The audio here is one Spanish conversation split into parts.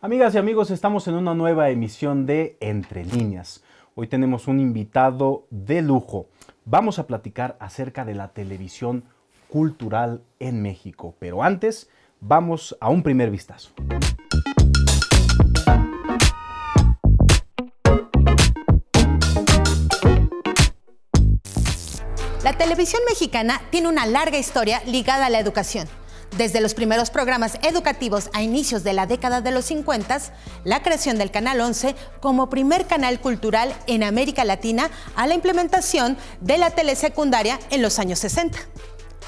Amigas y amigos, estamos en una nueva emisión de Entre líneas. Hoy tenemos un invitado de lujo. Vamos a platicar acerca de la televisión cultural en México, pero antes vamos a un primer vistazo. La televisión mexicana tiene una larga historia ligada a la educación. Desde los primeros programas educativos a inicios de la década de los 50, la creación del Canal 11 como primer canal cultural en América Latina a la implementación de la telesecundaria en los años 60.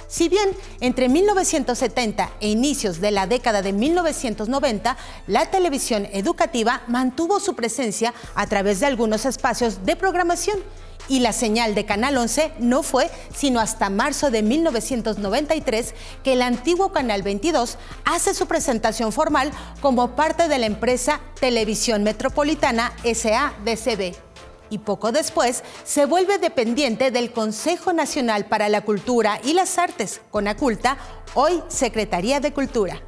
Si bien entre 1970 e inicios de la década de 1990, la televisión educativa mantuvo su presencia a través de algunos espacios de programación y la señal de Canal 11 no fue sino hasta marzo de 1993 que el antiguo Canal 22 hace su presentación formal como parte de la empresa Televisión Metropolitana SADCB y poco después se vuelve dependiente del Consejo Nacional para la Cultura y las Artes, ACULTA, hoy Secretaría de Cultura.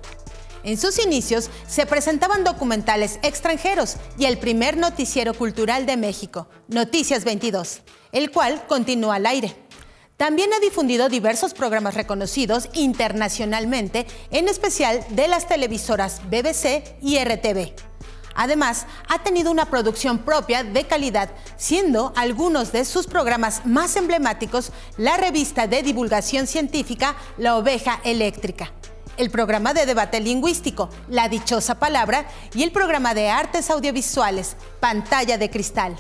En sus inicios se presentaban documentales extranjeros y el primer noticiero cultural de México, Noticias 22, el cual continúa al aire. También ha difundido diversos programas reconocidos internacionalmente, en especial de las televisoras BBC y RTV. Además, ha tenido una producción propia de calidad, siendo algunos de sus programas más emblemáticos la revista de divulgación científica La Oveja Eléctrica el programa de debate lingüístico, La Dichosa Palabra, y el programa de artes audiovisuales, Pantalla de Cristal.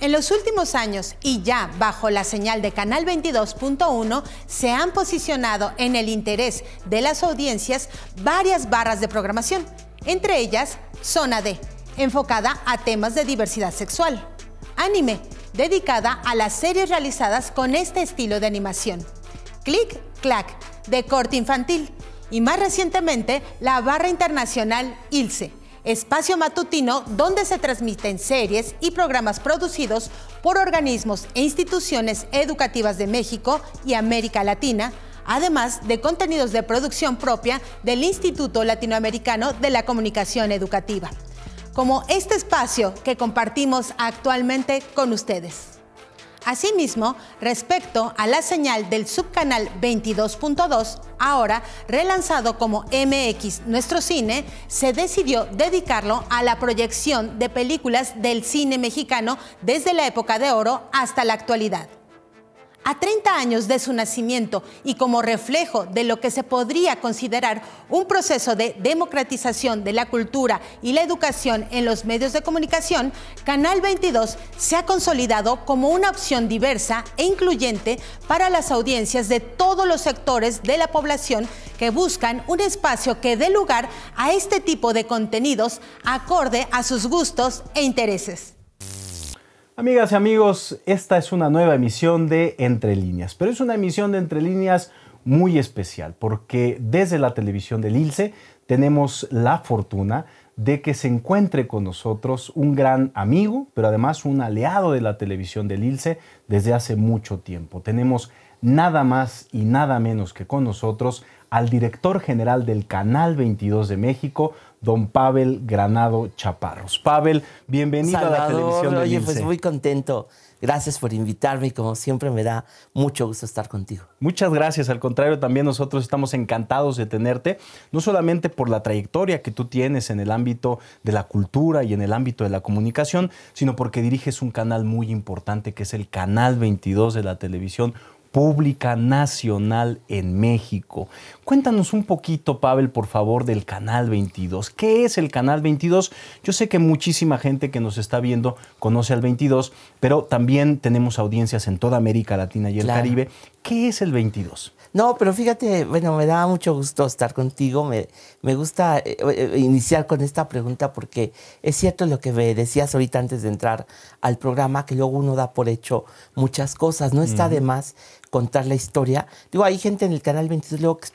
En los últimos años y ya bajo la señal de Canal 22.1 se han posicionado en el interés de las audiencias varias barras de programación, entre ellas Zona D, enfocada a temas de diversidad sexual, Anime, dedicada a las series realizadas con este estilo de animación, Click Clack, de corte infantil, y más recientemente la barra internacional ILCE, espacio matutino donde se transmiten series y programas producidos por organismos e instituciones educativas de México y América Latina, además de contenidos de producción propia del Instituto Latinoamericano de la Comunicación Educativa, como este espacio que compartimos actualmente con ustedes. Asimismo, respecto a la señal del subcanal 22.2, ahora relanzado como MX Nuestro Cine, se decidió dedicarlo a la proyección de películas del cine mexicano desde la época de oro hasta la actualidad a 30 años de su nacimiento y como reflejo de lo que se podría considerar un proceso de democratización de la cultura y la educación en los medios de comunicación, Canal 22 se ha consolidado como una opción diversa e incluyente para las audiencias de todos los sectores de la población que buscan un espacio que dé lugar a este tipo de contenidos acorde a sus gustos e intereses. Amigas y amigos, esta es una nueva emisión de Entre Líneas, pero es una emisión de Entre Líneas muy especial porque desde la televisión del ILSE tenemos la fortuna de que se encuentre con nosotros un gran amigo, pero además un aliado de la televisión del ILSE desde hace mucho tiempo. Tenemos nada más y nada menos que con nosotros al director general del Canal 22 de México, don Pavel Granado Chaparros. Pavel, bienvenido a la televisión de Oye, pues muy contento. Gracias por invitarme y como siempre me da mucho gusto estar contigo. Muchas gracias, al contrario también nosotros estamos encantados de tenerte, no solamente por la trayectoria que tú tienes en el ámbito de la cultura y en el ámbito de la comunicación, sino porque diriges un canal muy importante que es el Canal 22 de la televisión Pública Nacional en México. Cuéntanos un poquito, Pavel, por favor, del Canal 22. ¿Qué es el Canal 22? Yo sé que muchísima gente que nos está viendo conoce al 22, pero también tenemos audiencias en toda América Latina y el Caribe. ¿Qué es el 22? No, pero fíjate, bueno, me da mucho gusto estar contigo. Me, gusta eh, eh, iniciar con esta pregunta porque es cierto lo que me decías ahorita antes de entrar al programa, que luego uno da por hecho muchas cosas. No está de más contar la historia. Digo, hay gente en el canal 22 luego que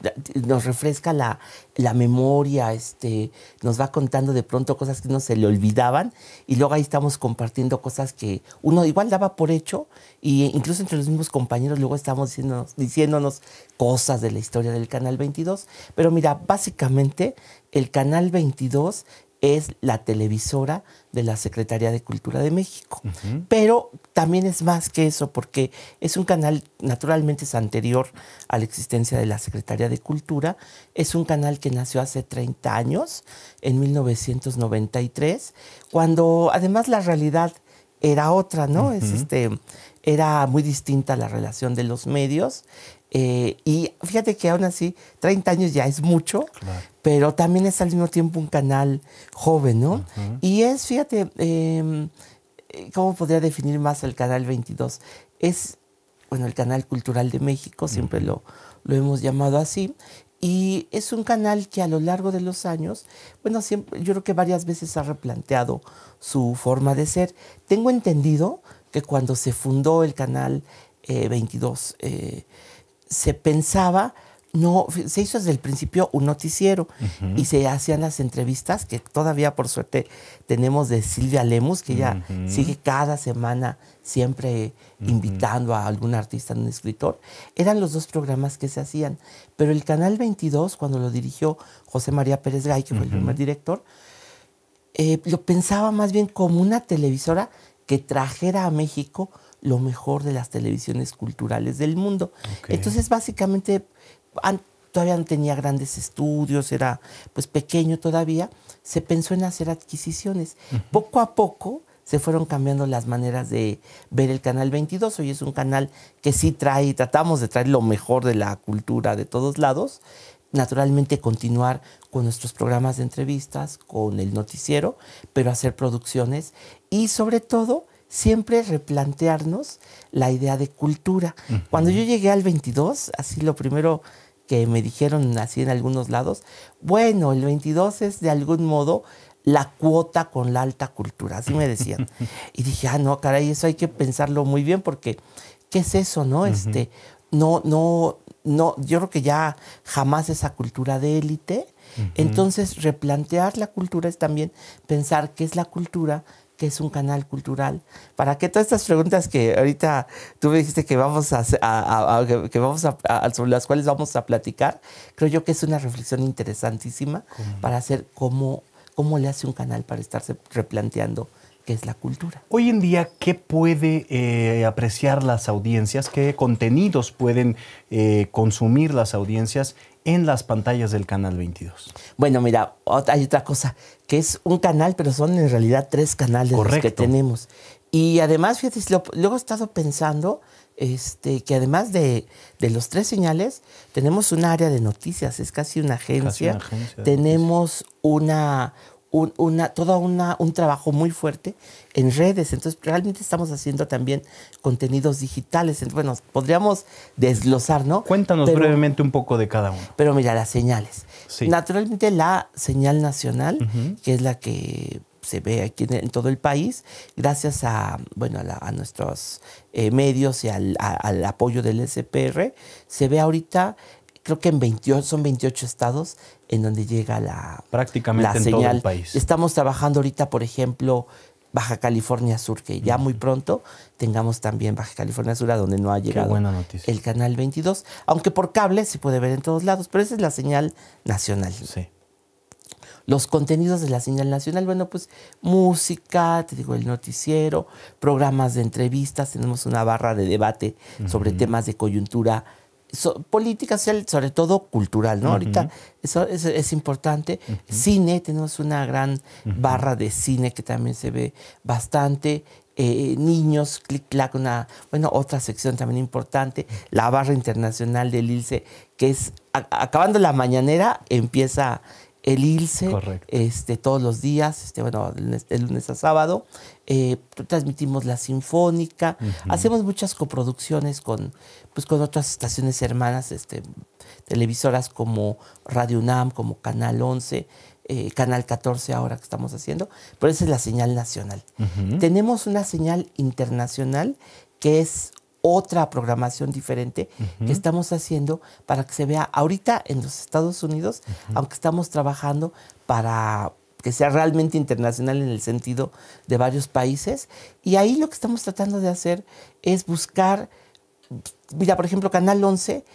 nos refresca la, la memoria, este, nos va contando de pronto cosas que no se le olvidaban y luego ahí estamos compartiendo cosas que uno igual daba por hecho y incluso entre los mismos compañeros luego estamos diciéndonos, diciéndonos cosas de la historia del canal 22. Pero mira, básicamente el canal 22 es la televisora de la Secretaría de Cultura de México. Pero también es más que eso, porque es un canal, naturalmente es anterior a la existencia de la Secretaría de Cultura, es un canal que nació hace 30 años, en 1993, cuando además la realidad era otra, ¿no? Este, era muy distinta la relación de los medios. Eh, y fíjate que aún así, 30 años ya es mucho, pero también es al mismo tiempo un canal joven, ¿no? Y es, fíjate, em, ¿cómo podría definir más el canal 22? Es, bueno, el canal cultural de México, siempre lo, lo hemos llamado así. Y es un canal que a lo largo de los años, bueno, siempre, yo creo que varias veces ha replanteado su forma de ser. Tengo entendido que cuando se fundó el canal 22, eh, se pensaba, no, se hizo desde el principio un noticiero y se hacían las entrevistas que todavía por suerte tenemos de Silvia Lemus, que ella sigue cada semana siempre invitando a algún artista, a un escritor. Eran los dos programas que se hacían, pero el Canal 22, cuando lo dirigió José María Pérez Gay, que fue el primer director, eh, lo pensaba más bien como una televisora que trajera a México lo mejor de las televisiones culturales del mundo. Entonces, básicamente, todavía no tenía grandes estudios, era pues pequeño todavía, se pensó en hacer adquisiciones. Poco a poco se fueron cambiando las maneras de ver el Canal 22. Hoy es un canal que sí trae, tratamos de traer lo mejor de la cultura de todos lados. Naturalmente continuar con nuestros programas de entrevistas, con el noticiero, pero hacer producciones y sobre todo siempre replantearnos la idea de cultura. Cuando yo llegué al 22, así lo primero que me dijeron así en algunos lados, bueno, el 22 es de algún modo la cuota con la alta cultura, así me decían. y dije, ah, no, caray, eso hay que pensarlo muy bien porque, ¿qué es eso, no? Este, no, no, no, yo creo que ya jamás esa cultura de élite. Entonces, replantear la cultura es también pensar qué es la cultura, qué es un canal cultural, para que todas estas preguntas que ahorita tú me dijiste que vamos a, que vamos a, sobre las cuales vamos a platicar, creo yo que es una reflexión interesantísima para hacer cómo, cómo le hace un canal para estarse replanteando qué es la cultura. Hoy en día, ¿qué puede eh, apreciar las audiencias? ¿Qué contenidos pueden eh, consumir las audiencias en las pantallas del Canal 22. Bueno, mira, hay otra cosa, que es un canal, pero son en realidad tres canales los que tenemos. Y además, fíjate, luego he estado pensando este, que además de, los tres señales, tenemos un área de noticias, es casi una agencia. tenemos una, una, todo una, un trabajo muy fuerte en redes. Entonces, realmente estamos haciendo también contenidos digitales. Bueno, podríamos desglosar, ¿no? Cuéntanos brevemente un poco de cada uno. Pero mira, las señales. Naturalmente, la señal nacional, que es la que se ve aquí en, todo el país, gracias a, bueno, a, nuestros eh, medios y al, al, apoyo del SPR, se ve ahorita creo que en 28, son 28 estados en donde llega la, Prácticamente en señal. Todo el país. Estamos trabajando ahorita, por ejemplo, Baja California Sur, que ya muy pronto tengamos también Baja California Sur, a donde no ha llegado el canal 22, aunque por cable se puede ver en todos lados, pero esa es la señal nacional. Sí. Los contenidos de la señal nacional, bueno, pues música, te digo, el noticiero, programas de entrevistas, tenemos una barra de debate sobre temas de coyuntura política social, sobre todo cultural, ¿no? Ahorita eso es, importante. Cine, tenemos una gran barra de cine que también se ve bastante. Eh, niños, clic, clac, una, bueno, otra sección también importante, la barra internacional del ILCE, que es, acabando la mañanera, empieza el ILSE este, todos los días, este, bueno, el lunes a sábado. Eh, transmitimos la Sinfónica, hacemos muchas coproducciones con, pues, con otras estaciones hermanas, este, televisoras como Radio UNAM, como Canal 11, eh, Canal 14 ahora que estamos haciendo, pero esa es la señal nacional. Tenemos una señal internacional que es otra programación diferente que estamos haciendo para que se vea ahorita en los Estados Unidos, aunque estamos trabajando para que sea realmente internacional en el sentido de varios países. Y ahí lo que estamos tratando de hacer es buscar, mira, por ejemplo, Canal 11,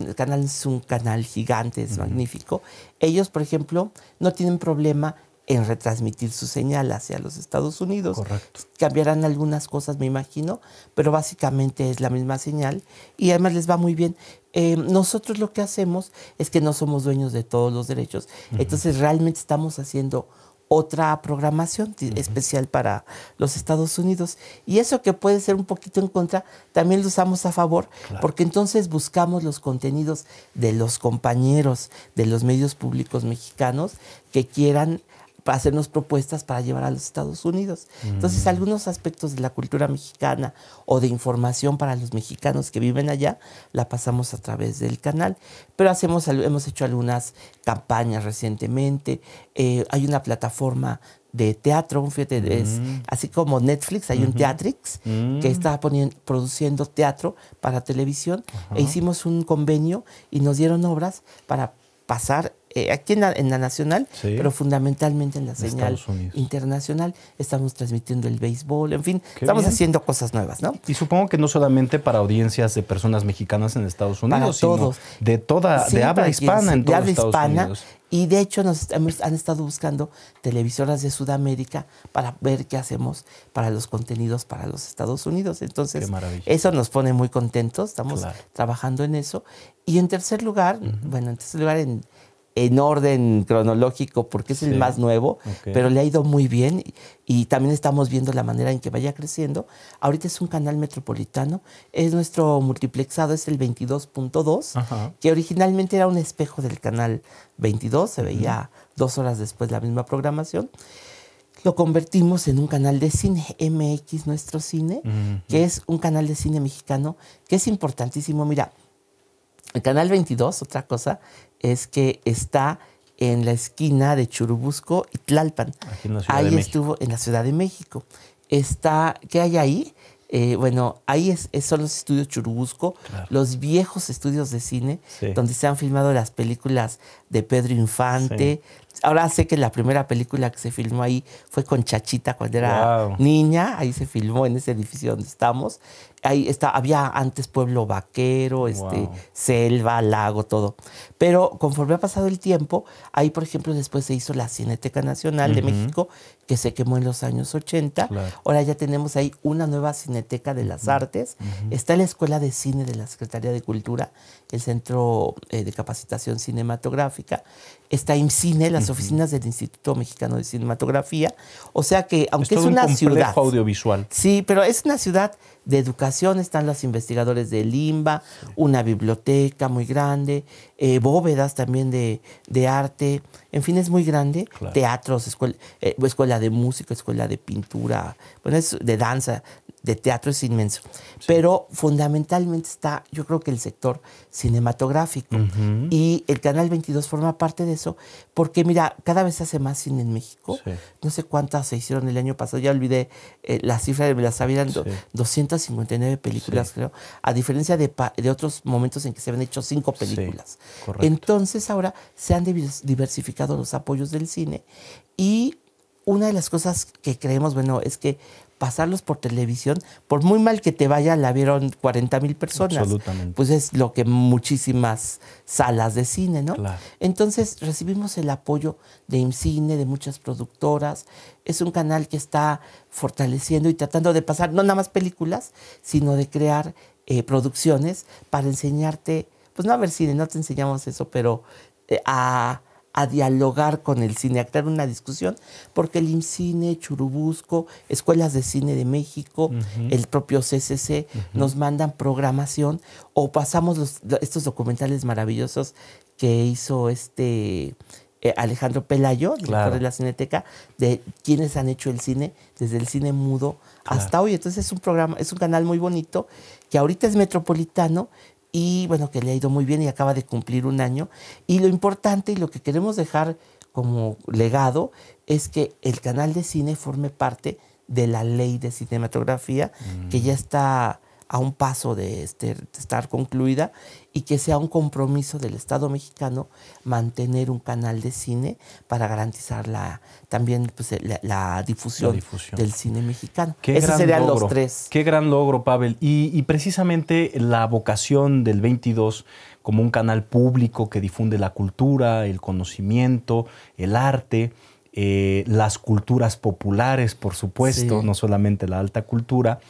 el canal es un canal gigante, es magnífico. Ellos, por ejemplo, no tienen problema en retransmitir su señal hacia los Estados Unidos. Correcto. Cambiarán algunas cosas, me imagino, pero básicamente es la misma señal y además les va muy bien. Eh, nosotros lo que hacemos es que no somos dueños de todos los derechos, entonces realmente estamos haciendo otra programación especial para los Estados Unidos. Y eso que puede ser un poquito en contra, también lo usamos a favor, porque entonces buscamos los contenidos de los compañeros de los medios públicos mexicanos que quieran para hacernos propuestas para llevar a los Estados Unidos. Entonces, mm. algunos aspectos de la cultura mexicana o de información para los mexicanos que viven allá la pasamos a través del canal. Pero hacemos, hemos hecho algunas campañas recientemente. Eh, hay una plataforma de teatro, mm. así como Netflix, hay un Teatrix que mm. está produciendo teatro para televisión e hicimos un convenio y nos dieron obras para pasar eh, aquí en la, nacional, pero fundamentalmente en la señal internacional. Estamos transmitiendo el béisbol, en fin, estamos haciendo cosas nuevas, ¿no? Y supongo que no solamente para audiencias de personas mexicanas en Estados Unidos, sino todos. de toda, de habla hispana en de habla hispana, Y de hecho nos han estado buscando televisoras de Sudamérica para ver qué hacemos para los contenidos para los Estados Unidos. Entonces, eso nos pone muy contentos, estamos trabajando en eso. Y en tercer lugar, bueno, en tercer lugar en, en orden cronológico porque es el más nuevo, pero le ha ido muy bien y, también estamos viendo la manera en que vaya creciendo. Ahorita es un canal metropolitano, es nuestro multiplexado, es el 22.2, que originalmente era un espejo del canal 22, se veía dos horas después la misma programación. Lo convertimos en un canal de cine, MX Nuestro Cine, que es un canal de cine mexicano que es importantísimo. Mira, el canal 22, otra cosa, es que está en la esquina de Churubusco y Tlalpan. ahí estuvo en la Ciudad de México. Está, ¿Qué hay ahí? Eh, bueno, ahí es, son los estudios Churubusco, los viejos estudios de cine, donde se han filmado las películas de Pedro Infante, Ahora sé que la primera película que se filmó ahí fue con Chachita cuando era niña. Ahí se filmó en ese edificio donde estamos. Ahí está, había antes pueblo vaquero, este, selva, lago, todo. Pero conforme ha pasado el tiempo, ahí, por ejemplo, después se hizo la Cineteca Nacional de México, que se quemó en los años 80. Ahora ya tenemos ahí una nueva Cineteca de las Artes. Está la Escuela de Cine de la Secretaría de Cultura, el Centro eh, de Capacitación Cinematográfica está IMCINE, las oficinas del Instituto Mexicano de Cinematografía. O sea que, aunque es, es una un ciudad. audiovisual. Sí, pero es una ciudad de educación. Están los investigadores de Limba, una biblioteca muy grande, eh, bóvedas también de, arte. En fin, es muy grande. Teatros, escuela, eh, escuela de música, escuela de pintura, bueno, es de danza, de teatro es inmenso. Pero fundamentalmente está, yo creo que el sector cinematográfico. Y el Canal 22 forma parte de eso, porque mira, cada vez se hace más cine en México. No sé cuántas se hicieron el año pasado, ya olvidé eh, la cifra, me la sabían, 259 películas, creo, a diferencia de, de, otros momentos en que se habían hecho cinco películas. Entonces ahora se han diversificado los apoyos del cine y una de las cosas que creemos, bueno, es que pasarlos por televisión, por muy mal que te vaya, la vieron 40 mil personas. Absolutamente. Pues es lo que muchísimas salas de cine, ¿no? Entonces recibimos el apoyo de IMCINE, de muchas productoras. Es un canal que está fortaleciendo y tratando de pasar no nada más películas, sino de crear eh, producciones para enseñarte, pues no a ver cine, no te enseñamos eso, pero eh, a a dialogar con el cine, a crear una discusión, porque el IMCINE, Churubusco, Escuelas de Cine de México, el propio CCC, nos mandan programación o pasamos estos documentales maravillosos que hizo este eh, Alejandro Pelayo, director de la Cineteca, de quienes han hecho el cine, desde el cine mudo hasta hoy. Entonces es un programa, es un canal muy bonito, que ahorita es metropolitano, y bueno, que le ha ido muy bien y acaba de cumplir un año. Y lo importante y lo que queremos dejar como legado es que el canal de cine forme parte de la ley de cinematografía que mm. ya está a un paso este, de, estar concluida y que sea un compromiso del Estado mexicano mantener un canal de cine para garantizar la, también pues, la, difusión del cine mexicano. Qué serían los tres. Qué gran logro, Pavel. Y, precisamente la vocación del 22 como un canal público que difunde la cultura, el conocimiento, el arte. Eh, las culturas populares, por supuesto, no solamente la alta cultura,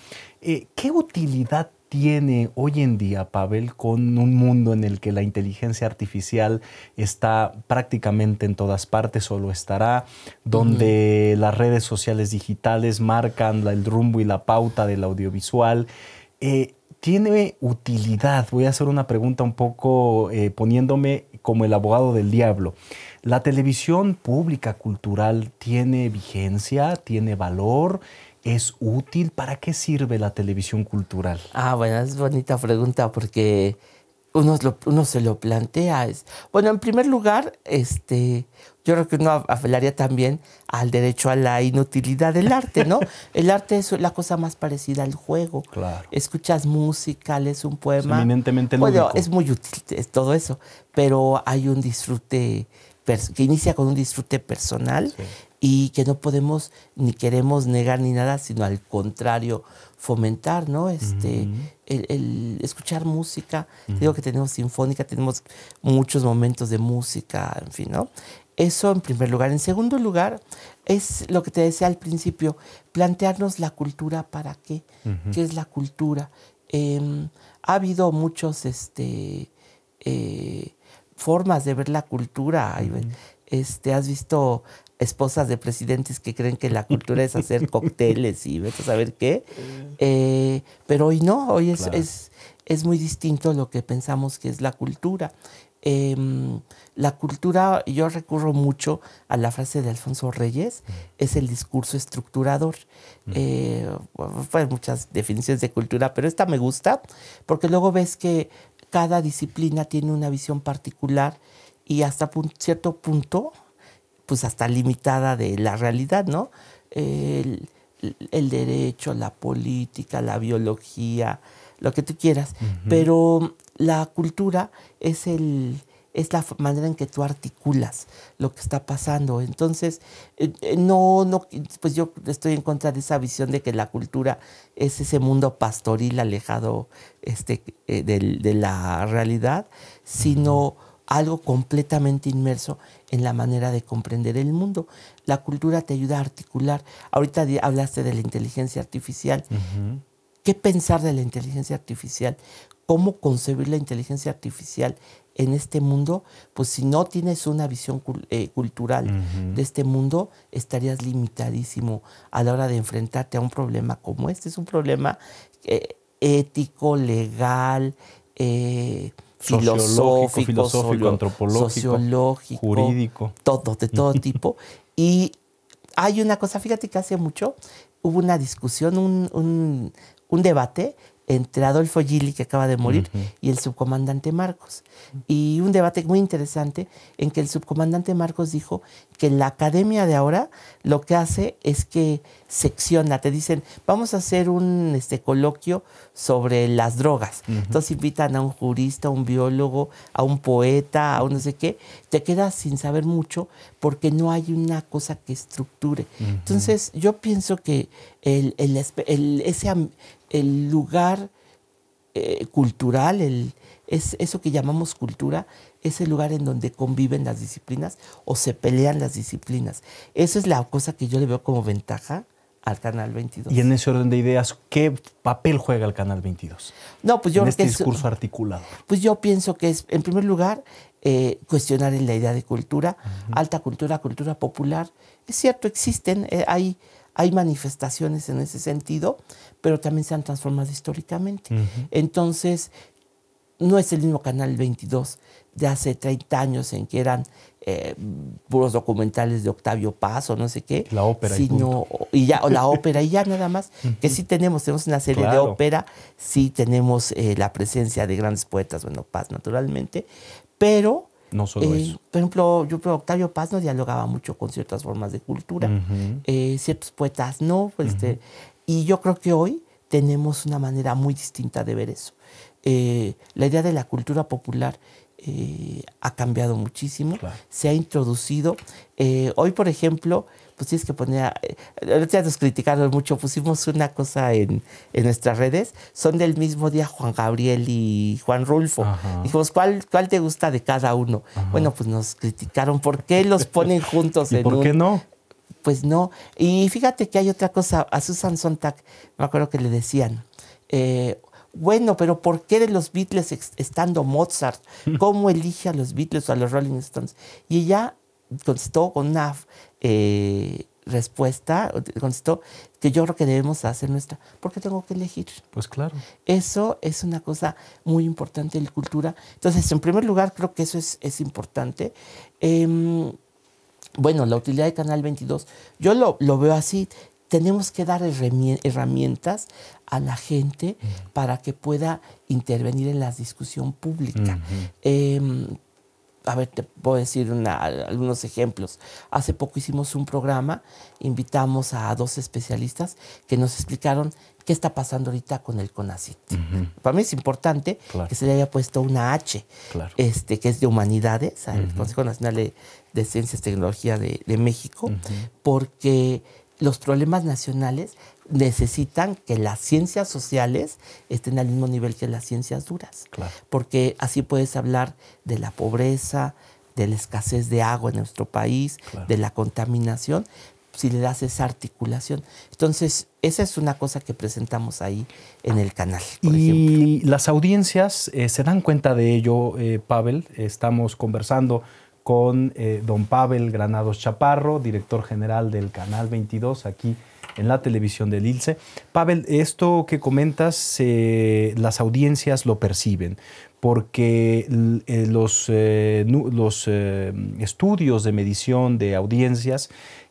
eh, ¿Qué utilidad tiene hoy en día, Pavel, con un mundo en el que la inteligencia artificial está prácticamente en todas partes o lo estará, donde las redes sociales digitales marcan el rumbo y la pauta del audiovisual? Eh, ¿Tiene utilidad? Voy a hacer una pregunta un poco eh, poniéndome como el abogado del diablo. ¿La televisión pública cultural tiene vigencia, tiene valor? ¿Es útil? ¿Para qué sirve la televisión cultural? Ah, bueno, es bonita pregunta porque uno, uno se lo plantea. bueno, en primer lugar, este, yo creo que uno apelaría también al derecho a la inutilidad del arte, ¿no? El arte es la cosa más parecida al juego. Claro. Escuchas música, lees un poema. Es eminentemente Bueno, es muy útil todo eso, pero hay un disfrute que inicia con un disfrute personal y que no podemos ni queremos negar ni nada, sino al contrario, fomentar, ¿no? Este, el, escuchar música. Digo que tenemos sinfónica, tenemos muchos momentos de música, en fin, ¿no? Eso en primer lugar. En segundo lugar, es lo que te decía al principio, plantearnos la cultura para qué. ¿Qué es la cultura? Em, ha habido muchos este, eh, formas de ver la cultura. Este, has visto esposas de presidentes que creen que la cultura es hacer cócteles y a saber qué. Eh, pero hoy no, hoy es, es, es, muy distinto lo que pensamos que es la cultura. Em, la cultura, yo recurro mucho a la frase de Alfonso Reyes, mm. es el discurso estructurador. Mm. Hay eh, muchas definiciones de cultura, pero esta me gusta porque luego ves que cada disciplina tiene una visión particular y hasta cierto punto pues hasta limitada de la realidad, ¿no? El, derecho, la política, la biología, lo que tú quieras, pero la cultura es el, es la manera en que tú articulas lo que está pasando. Entonces, eh, eh, no, no, pues yo estoy en contra de esa visión de que la cultura es ese mundo pastoril alejado este, eh, de, la realidad, sino algo completamente inmerso en la manera de comprender el mundo. La cultura te ayuda a articular. Ahorita hablaste de la inteligencia artificial. ¿Qué pensar de la inteligencia artificial? ¿Cómo concebir la inteligencia artificial en este mundo? Pues si no tienes una visión eh, cultural de este mundo, estarías limitadísimo a la hora de enfrentarte a un problema como este. Es un problema eh, ético, legal, eh, filosófico, antropológico, sociológico, jurídico. Todo, de todo tipo. y hay una cosa, fíjate que hace mucho hubo una discusión, un, un, un debate entre Adolfo Gili, que acaba de morir, y el subcomandante Marcos. Y un debate muy interesante en que el subcomandante Marcos dijo que la academia de ahora lo que hace es que secciona, te dicen, vamos a hacer un este, coloquio sobre las drogas. Entonces invitan a un jurista, a un biólogo, a un poeta, a un no sé qué, te quedas sin saber mucho, porque no hay una cosa que estructure. Entonces, yo pienso que el, ese, el lugar eh, cultural, el, es eso que llamamos cultura, es el lugar en donde conviven las disciplinas o se pelean las disciplinas. Esa es la cosa que yo le veo como ventaja al Canal 22. Y en ese orden de ideas, ¿qué papel juega el Canal 22? No, pues yo creo este que es, discurso articulado. Pues yo pienso que es, en primer lugar, eh, cuestionar en la idea de cultura, alta cultura, cultura popular. Es cierto, existen, eh, hay, manifestaciones en ese sentido, pero también se han transformado históricamente. Entonces, no es el mismo Canal 22 de hace 30 años en que eran eh, puros documentales de Octavio Paz o no sé qué. La ópera. Sino, y, ya, o la ópera y ya nada más, que sí tenemos, tenemos una serie de ópera, sí tenemos la presencia de grandes poetas, bueno, Paz naturalmente, pero eh, Por ejemplo, yo creo que Octavio Paz no dialogaba mucho con ciertas formas de cultura, eh, ciertos poetas no. Este, y yo creo que hoy tenemos una manera muy distinta de ver eso. Eh, la idea de la cultura popular eh, ha cambiado muchísimo, se ha introducido. Eh, hoy, por ejemplo, pues tienes que poner, eh, ahorita nos criticaron mucho, pusimos una cosa en, nuestras redes, son del mismo día Juan Gabriel y Juan Rulfo. Dijimos, ¿cuál, ¿cuál te gusta de cada uno? Bueno, pues nos criticaron, ¿por qué los ponen juntos? ¿Y ¿Por qué no? Pues no. Y fíjate que hay otra cosa, a Susan Sontag, me acuerdo que le decían, eh, bueno, pero ¿por qué de los Beatles estando Mozart? Mm. ¿Cómo elige a los Beatles o a los Rolling Stones? Y ella contestó con una eh, respuesta, contestó que yo creo que debemos hacer nuestra, porque tengo que elegir. Pues claro. Eso es una cosa muy importante de la cultura. Entonces, en primer lugar, creo que eso es, importante. Em, bueno, la utilidad de Canal 22, yo lo, lo veo así, tenemos que dar herramientas a la gente para que pueda intervenir en la discusión pública. Em, a ver, te puedo decir algunos ejemplos. Hace poco hicimos un programa, invitamos a dos especialistas que nos explicaron qué está pasando ahorita con el CONACIT. Para mí es importante que se le haya puesto una H, este, que es de Humanidades, el Consejo Nacional de, Ciencias y Tecnología de México, porque los problemas nacionales necesitan que las ciencias sociales estén al mismo nivel que las ciencias duras. Porque así puedes hablar de la pobreza, de la escasez de agua en nuestro país, de la contaminación, si le das esa articulación. Entonces, esa es una cosa que presentamos ahí en el canal. y las audiencias eh, se dan cuenta de ello, eh, Pavel. Estamos conversando con eh, don Pavel Granados Chaparro, director general del Canal 22 aquí en la televisión del ILCE. Pavel, esto que comentas, eh, las audiencias lo perciben, porque eh, los, los estudios de medición de audiencias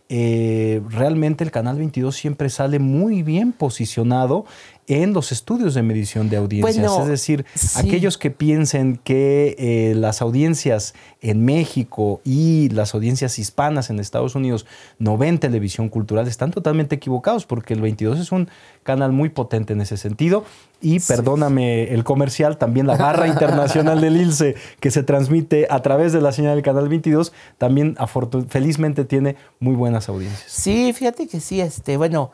realmente el Canal 22 siempre sale muy bien posicionado en los estudios de medición de audiencias. Pues es decir, aquellos que piensen que eh, las audiencias en México y las audiencias hispanas en Estados Unidos no ven televisión cultural están totalmente equivocados porque el 22 es un canal muy potente en ese sentido. Y perdóname el comercial, también la barra internacional del ILSE que se transmite a través de la señal del canal 22 también felizmente tiene muy buenas audiencias. Sí, fíjate que sí, este, bueno,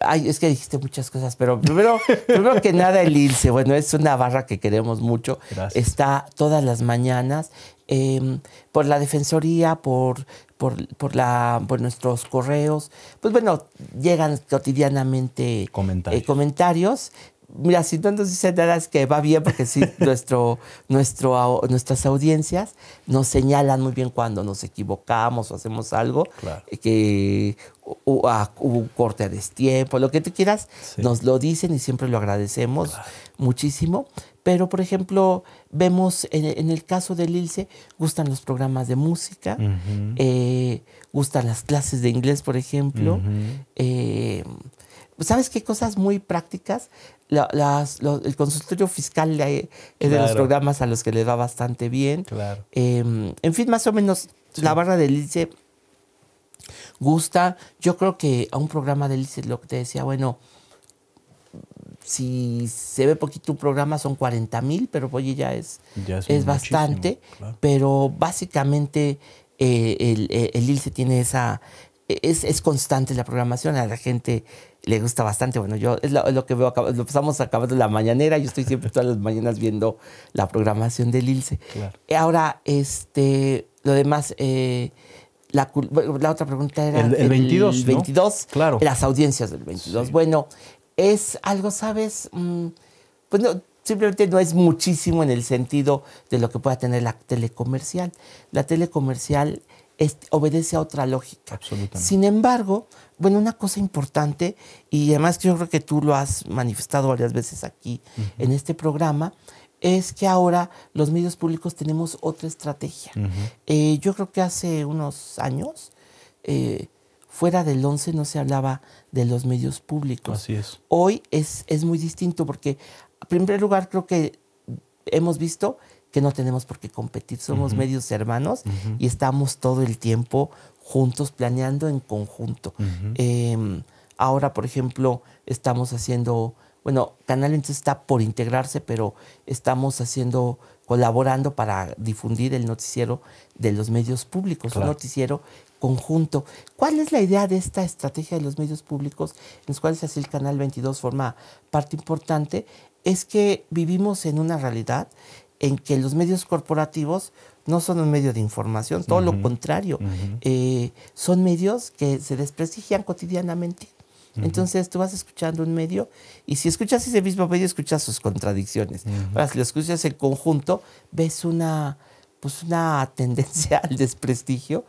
Ay, es que dijiste muchas cosas, pero primero, primero que nada el ILSE, bueno, es una barra que queremos mucho. Está todas las mañanas em, por la Defensoría, por, por, la, por nuestros correos. Pues bueno, llegan cotidianamente eh, comentarios. comentarios mira, si nos entonces nada es que va bien, porque sí, nuestro, nuestro, nuestras audiencias nos señalan muy bien cuando nos equivocamos o hacemos algo eh, que ah, hubo un corte a destiempo, lo que tú quieras, nos lo dicen y siempre lo agradecemos muchísimo. Pero, por ejemplo, vemos en, el caso del ILCE, gustan los programas de música, eh, gustan las clases de inglés, por ejemplo. Eh, ¿Sabes qué cosas muy prácticas? las, el consultorio fiscal de, es de los programas a los que les va bastante bien. Em, en fin, más o menos la barra del ICE gusta. Yo creo que a un programa del ICE lo que te decía, bueno, si se ve poquito un programa son 40 mil, pero oye, ya es, es bastante. Pero básicamente eh, el, eh, el, tiene esa, e-, es, constante la programación, a la gente le gusta bastante. Bueno, yo es lo, que veo, acá, lo pasamos acabando la mañanera, yo estoy siempre todas las mañanas viendo la programación del ILSE. Claro. Eh, ahora, este, lo demás, eh, la, otra pregunta era... El, 22, 22 claro. las audiencias del 22. Bueno, es algo, ¿sabes? Bueno, mm, pues no, simplemente no es muchísimo en el sentido de lo que pueda tener la telecomercial. La telecomercial obedece a otra lógica. Sin embargo, bueno, una cosa importante, y además yo creo que tú lo has manifestado varias veces aquí en este programa, es que ahora los medios públicos tenemos otra estrategia. Eh, yo creo que hace unos años, eh, fuera del 11 no se hablaba de los medios públicos. Así es. Hoy es, es muy distinto porque, en primer lugar, creo que hemos visto que no tenemos por qué competir, somos medios hermanos y estamos todo el tiempo juntos, planeando en conjunto. Em, ahora, por ejemplo, estamos haciendo, bueno, Canal 22 está por integrarse, pero estamos haciendo colaborando para difundir el noticiero de los medios públicos, un noticiero conjunto. ¿Cuál es la idea de esta estrategia de los medios públicos, en los cuales así el Canal 22 forma parte importante? Es que vivimos en una realidad en que los medios corporativos no son un medio de información, todo lo contrario, eh, son medios que se desprestigian cotidianamente. Entonces tú vas escuchando un medio y si escuchas ese mismo medio, escuchas sus contradicciones. Ahora, si lo escuchas en conjunto, ves una, pues una tendencia al desprestigio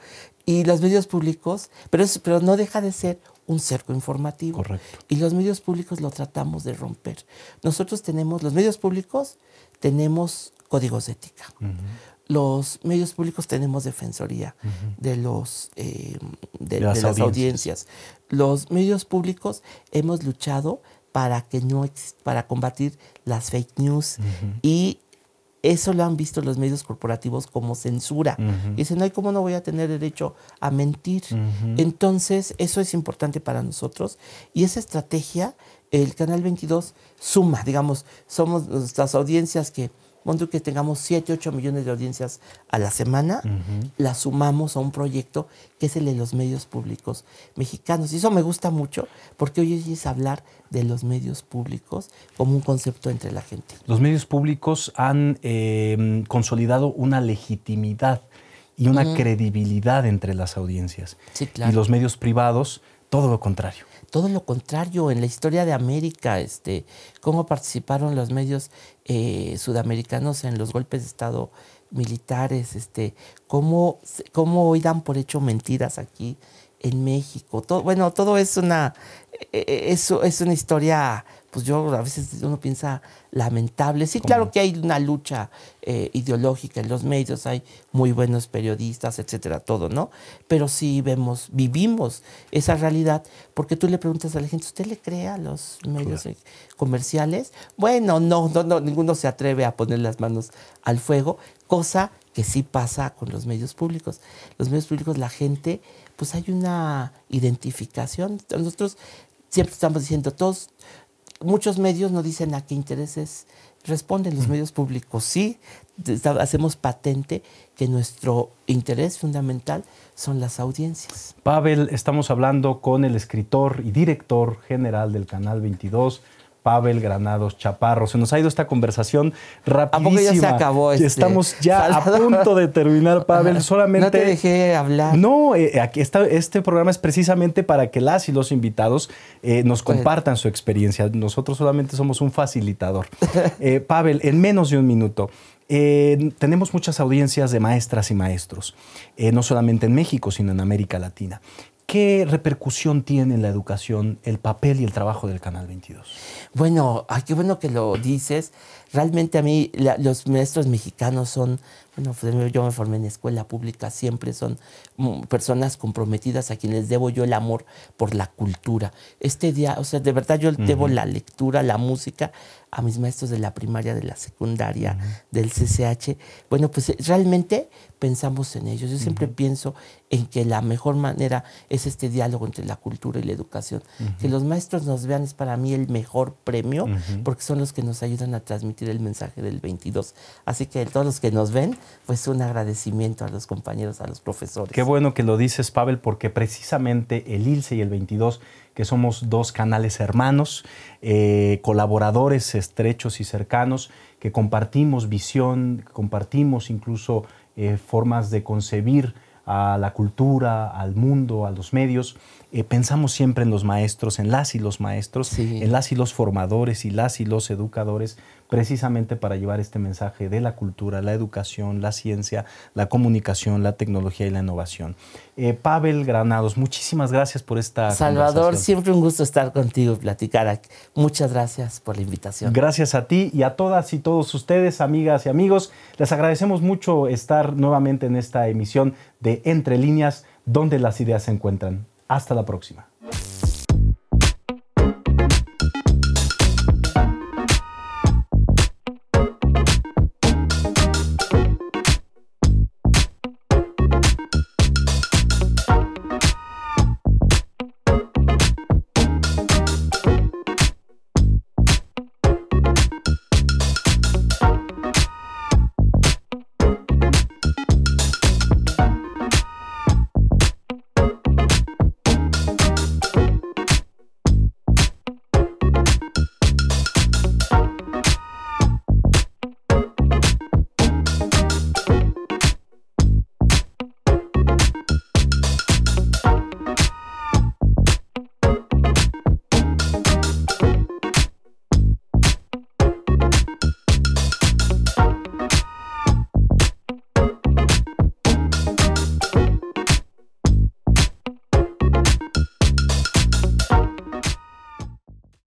y los medios públicos, pero, pero no deja de ser un cerco informativo. Y los medios públicos lo tratamos de romper. Nosotros tenemos, los medios públicos tenemos códigos de ética. Los medios públicos tenemos defensoría de, los, eh, de, las, audiencias. Los medios públicos hemos luchado para, que no, para combatir las fake news y eso lo han visto los medios corporativos como censura. Dicen, ay, ¿cómo no voy a tener derecho a mentir? Entonces, eso es importante para nosotros. Y esa estrategia, el Canal 22 suma, digamos, somos las audiencias que que tengamos 7, 8 millones de audiencias a la semana, la sumamos a un proyecto que es el de los medios públicos mexicanos. Y eso me gusta mucho porque hoy es hablar de los medios públicos como un concepto entre la gente. Los medios públicos han em, consolidado una legitimidad y una credibilidad entre las audiencias. Y los medios privados, todo lo contrario todo lo contrario, en la historia de América, este, cómo participaron los medios eh, sudamericanos en los golpes de Estado militares, este, cómo, cómo hoy dan por hecho mentiras aquí en México. Todo, bueno, todo es una, e, e, eso es una historia pues yo a veces uno piensa lamentable. Sí, claro que hay una lucha eh, ideológica en los medios, hay muy buenos periodistas, etcétera, todo, ¿no? Pero sí vemos, vivimos esa realidad, porque tú le preguntas a la gente, ¿usted le cree a los medios comerciales? Bueno, no, no, no, ninguno se atreve a poner las manos al fuego, cosa que sí pasa con los medios públicos. Los medios públicos, la gente, pues hay una identificación. Nosotros siempre estamos diciendo, todos muchos medios no dicen a qué intereses responden. Los medios públicos sí, hacemos patente que nuestro interés fundamental son las audiencias. Pavel, estamos hablando con el escritor y director general del Canal 22, Pavel Granados Chaparro. Se nos ha ido esta conversación rapidísima. ¿A poco ya se acabó este Estamos ya a punto de terminar, Pavel. Solamente... No te dejé hablar. No, eh, eh, aquí este programa es precisamente para que las y los invitados eh, nos compartan su experiencia. Nosotros solamente somos un facilitador. Pavel, en menos de un minuto. tenemos muchas audiencias de maestras y maestros, no solamente en México, sino en América Latina. ¿Qué repercusión tiene la educación el papel y el trabajo del Canal 22? Bueno, qué bueno que lo dices. Realmente a mí los maestros mexicanos son, bueno, pues, yo me formé en escuela pública, siempre son mm, personas comprometidas a quienes debo yo el amor por la cultura. Este día, o sea, de verdad yo debo la lectura, la música a mis maestros de la primaria, de la secundaria, del CCH. Bueno, pues realmente pensamos en ellos. Yo siempre pienso en que la mejor manera es este diálogo entre la cultura y la educación. Que los maestros nos vean es para mí el mejor premio, porque son los que nos ayudan a transmitir el mensaje del 22. Así que todos los que nos ven, pues un agradecimiento a los compañeros, a los profesores. Qué bueno que lo dices, Pavel, porque precisamente el ILSE y el 22 que somos dos canales hermanos, eh, colaboradores estrechos y cercanos, que compartimos visión, compartimos incluso eh, formas de concebir a la cultura, al mundo, a los medios, eh, pensamos siempre en los maestros, en las y los maestros, en las y los formadores y las y los educadores, precisamente para llevar este mensaje de la cultura, la educación, la ciencia, la comunicación, la tecnología y la innovación. Eh, Pavel Granados, muchísimas gracias por esta. Salvador, siempre un gusto estar contigo y platicar. Muchas gracias por la invitación. Gracias a ti y a todas y todos ustedes, amigas y amigos. Les agradecemos mucho estar nuevamente en esta emisión de Entre Líneas, donde las ideas se encuentran. Hasta la próxima.